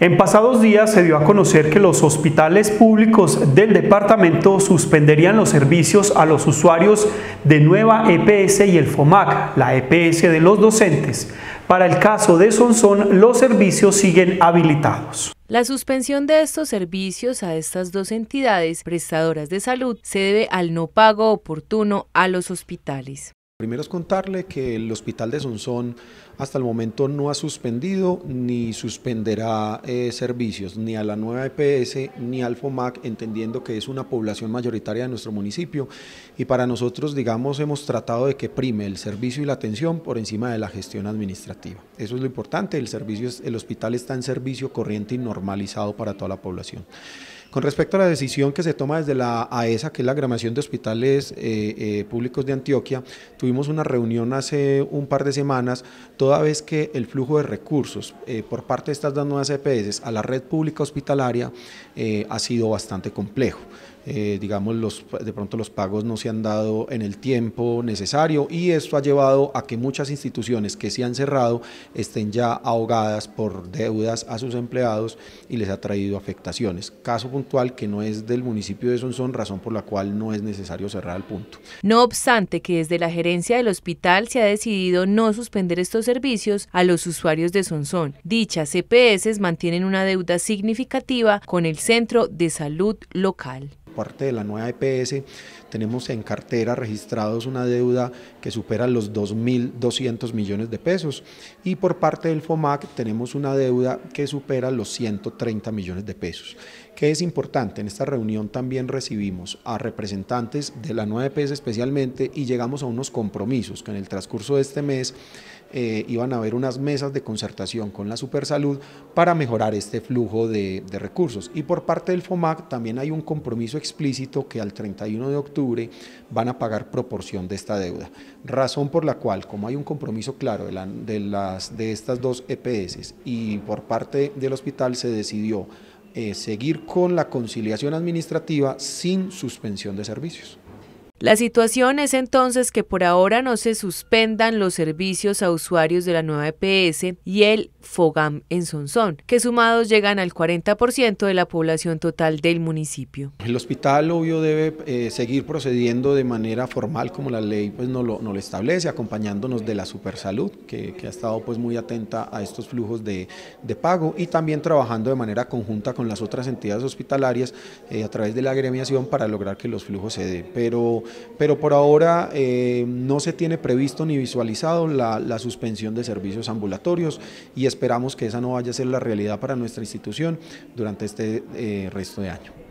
En pasados días se dio a conocer que los hospitales públicos del departamento suspenderían los servicios a los usuarios de Nueva EPS y el FOMAC, la EPS de los docentes. Para el caso de Sonson, los servicios siguen habilitados. La suspensión de estos servicios a estas dos entidades prestadoras de salud se debe al no pago oportuno a los hospitales. Primero es contarle que el hospital de Sonsón hasta el momento no ha suspendido ni suspenderá eh, servicios ni a la nueva EPS ni al FOMAC, entendiendo que es una población mayoritaria de nuestro municipio y para nosotros, digamos, hemos tratado de que prime el servicio y la atención por encima de la gestión administrativa. Eso es lo importante, el, servicio el hospital está en servicio corriente y normalizado para toda la población. Con respecto a la decisión que se toma desde la AESA, que es la Gramación de Hospitales eh, eh, Públicos de Antioquia, tuvimos una reunión hace un par de semanas, toda vez que el flujo de recursos eh, por parte de estas dos nuevas EPS a la red pública hospitalaria ha sido bastante complejo. digamos, los, de pronto los pagos no se han dado en el tiempo necesario y esto ha llevado a que muchas instituciones que se han cerrado estén ya ahogadas por deudas a sus empleados y les ha traído afectaciones. Caso que no es del municipio de Sonsón, razón por la cual no es necesario cerrar el punto. No obstante que desde la gerencia del hospital se ha decidido no suspender estos servicios a los usuarios de Sonsón. Dichas CPS e mantienen una deuda significativa con el centro de salud local parte de la nueva EPS, tenemos en cartera registrados una deuda que supera los 2.200 millones de pesos y por parte del FOMAC tenemos una deuda que supera los 130 millones de pesos. ¿Qué es importante? En esta reunión también recibimos a representantes de la nueva EPS especialmente y llegamos a unos compromisos que en el transcurso de este mes eh, iban a haber unas mesas de concertación con la Supersalud para mejorar este flujo de, recursos. Y por parte del FOMAC también hay un compromiso explícito que al 31 de octubre van a pagar proporción de esta deuda. Razón por la cual, como hay un compromiso claro de, las, de estas dos EPS y por parte del hospital se decidió eh, seguir con la conciliación administrativa sin suspensión de servicios. La situación es entonces que por ahora no se suspendan los servicios a usuarios de la nueva EPS y el FOGAM en Sonsón, que sumados llegan al 40% de la población total del municipio. El hospital obvio debe eh, seguir procediendo de manera formal como la ley pues, nos, lo, no lo, establece, acompañándonos de la Supersalud, que, que, ha estado pues, muy atenta a estos flujos de, pago y también trabajando de manera conjunta con las otras entidades hospitalarias eh, a través de la gremiación para lograr que los flujos se den. Pero pero por ahora eh, no se tiene previsto ni visualizado la, suspensión de servicios ambulatorios y esperamos que esa no vaya a ser la realidad para nuestra institución durante este eh, resto de año.